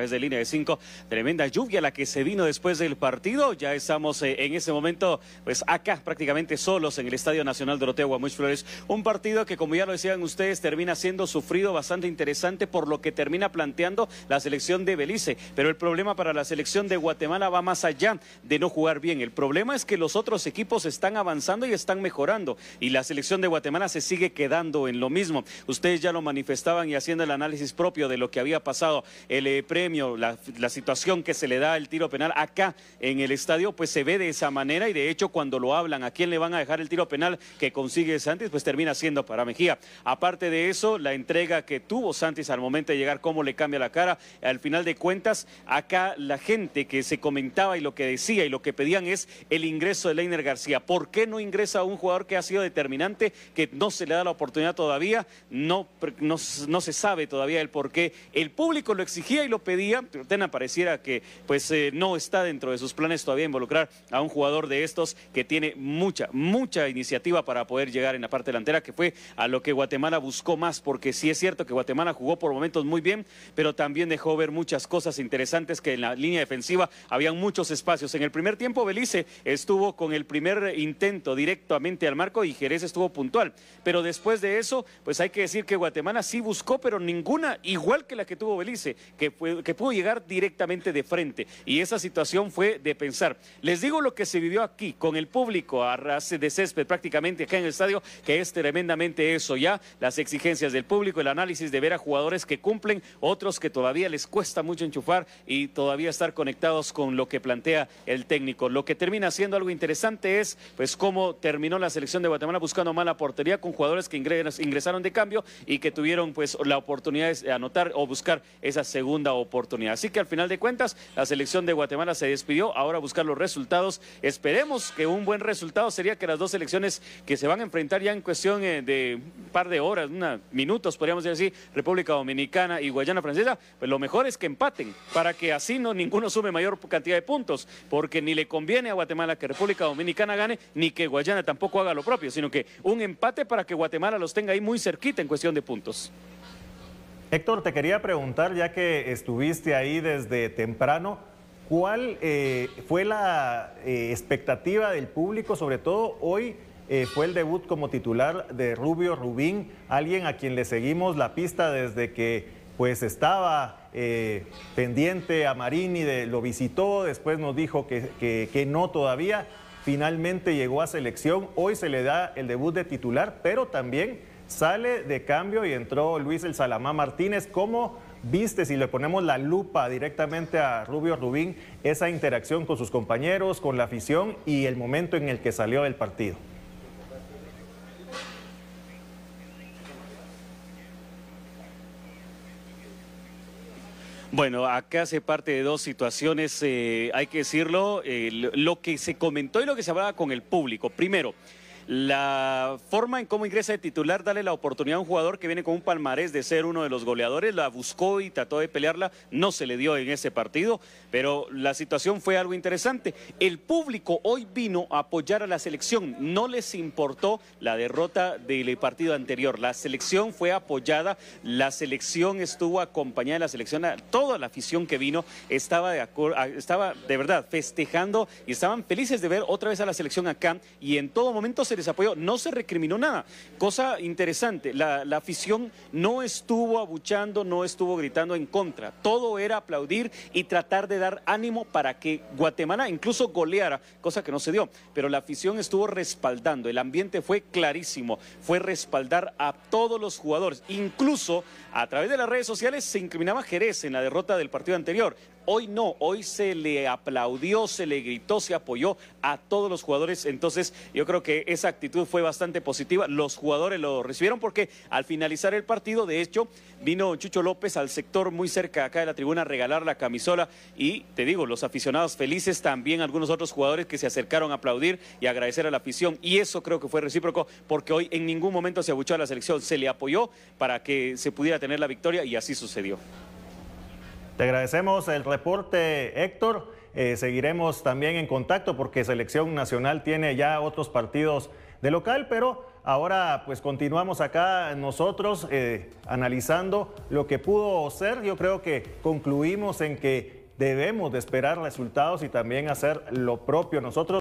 través de línea de cinco, Tremenda lluvia la que se vino después del partido. Ya estamos eh, en ese momento, pues acá prácticamente solos en el Estadio Nacional Doroteo Guamuch Flores. Un partido que, como ya lo decían ustedes, termina siendo sufrido, bastante interesante por lo que termina planteando la selección de Belice. Pero el problema para la selección de Guatemala va más allá de no jugar bien. El problema es que los otros equipos están avanzando y están mejorando. Y la selección de Guatemala se sigue quedando en lo mismo. Ustedes ya lo manifestaban y haciendo el análisis propio de lo que había pasado el eh, premio la, situación que se le da el tiro penal acá en el estadio, pues se ve de esa manera y de hecho cuando lo hablan a quién le van a dejar el tiro penal que consigue Santis, pues termina siendo para Mejía. Aparte de eso, la entrega que tuvo Santis al momento de llegar, cómo le cambia la cara, al final de cuentas, acá la gente que se comentaba y lo que decía y lo que pedían es el ingreso de Leiner García. ¿Por qué no ingresa un jugador que ha sido determinante, que no se le da la oportunidad todavía? No, no, no se sabe todavía el por qué. El público lo exigía y lo pedía día. Tena pareciera que pues eh, no está dentro de sus planes todavía involucrar a un jugador de estos que tiene mucha, mucha iniciativa para poder llegar en la parte delantera, que fue a lo que Guatemala buscó más, porque sí es cierto que Guatemala jugó por momentos muy bien, pero también dejó ver muchas cosas interesantes que en la línea defensiva habían muchos espacios. En el primer tiempo Belice estuvo con el primer intento directamente al marco y Jerez estuvo puntual, pero después de eso, pues hay que decir que Guatemala sí buscó, pero ninguna igual que la que tuvo Belice, que fue que pudo llegar directamente de frente. Y esa situación fue de pensar. Les digo lo que se vivió aquí con el público a ras de césped prácticamente acá en el estadio, que es tremendamente eso ya, las exigencias del público, el análisis de ver a jugadores que cumplen, otros que todavía les cuesta mucho enchufar y todavía estar conectados con lo que plantea el técnico. Lo que termina siendo algo interesante es pues cómo terminó la selección de Guatemala buscando mala portería con jugadores que ingresaron de cambio y que tuvieron pues la oportunidad de anotar o buscar esa segunda oportunidad Así que al final de cuentas, la selección de Guatemala se despidió. Ahora a buscar los resultados. Esperemos que un buen resultado sería que las dos selecciones que se van a enfrentar ya en cuestión eh, de un par de horas, unos minutos, podríamos decir así, República Dominicana y Guayana Francesa, pues lo mejor es que empaten para que así no ninguno sume mayor cantidad de puntos, porque ni le conviene a Guatemala que República Dominicana gane, ni que Guayana tampoco haga lo propio, sino que un empate para que Guatemala los tenga ahí muy cerquita en cuestión de puntos. Héctor, te quería preguntar, ya que estuviste ahí desde temprano, ¿cuál eh, fue la eh, expectativa del público, sobre todo hoy? Eh, fue el debut como titular de Rubio Rubín, alguien a quien le seguimos la pista desde que pues estaba pendiente a Marini, de, lo visitó, después nos dijo que, que, que, no todavía, finalmente llegó a selección, hoy se le da el debut de titular, pero también Sale de cambio y entró Luis El Salamá Martínez. ¿Cómo viste, si le ponemos la lupa directamente a Rubio Rubín, esa interacción con sus compañeros, con la afición y el momento en el que salió del partido? Bueno, acá hace parte de dos situaciones, eh, hay que decirlo, eh, lo que se comentó y lo que se hablaba con el público. Primero, la forma en cómo ingresa de titular, dale la oportunidad a un jugador que viene con un palmarés de ser uno de los goleadores, la buscó y trató de pelearla, no se le dio en ese partido, pero la situación fue algo interesante. El público hoy vino a apoyar a la selección, no les importó la derrota del partido anterior, la selección fue apoyada, la selección estuvo acompañada de la selección, toda la afición que vino estaba de, estaba de verdad festejando y estaban felices de ver otra vez a la selección acá y en todo momento se les No se recriminó nada. Cosa interesante, la, la afición no estuvo abuchando, no estuvo gritando en contra. Todo era aplaudir y tratar de dar ánimo para que Guatemala incluso goleara, cosa que no se dio. Pero la afición estuvo respaldando. El ambiente fue clarísimo. Fue respaldar a todos los jugadores. Incluso a través de las redes sociales se incriminaba Jerez en la derrota del partido anterior. Hoy no, hoy se le aplaudió, se le gritó, se apoyó a todos los jugadores. Entonces yo creo que esa actitud fue bastante positiva. Los jugadores lo recibieron porque al finalizar el partido, de hecho, vino Chucho López al sector muy cerca acá de la tribuna a regalar la camisola y te digo, los aficionados felices, también algunos otros jugadores que se acercaron a aplaudir y agradecer a la afición y eso creo que fue recíproco porque hoy en ningún momento se abuchó a la selección, se le apoyó para que se pudiera tener la victoria y así sucedió. Te agradecemos el reporte, Héctor. Eh, seguiremos también en contacto porque Selección Nacional tiene ya otros partidos de local, pero ahora pues continuamos acá nosotros eh, analizando lo que pudo ser. Yo creo que concluimos en que debemos de esperar resultados y también hacer lo propio nosotros.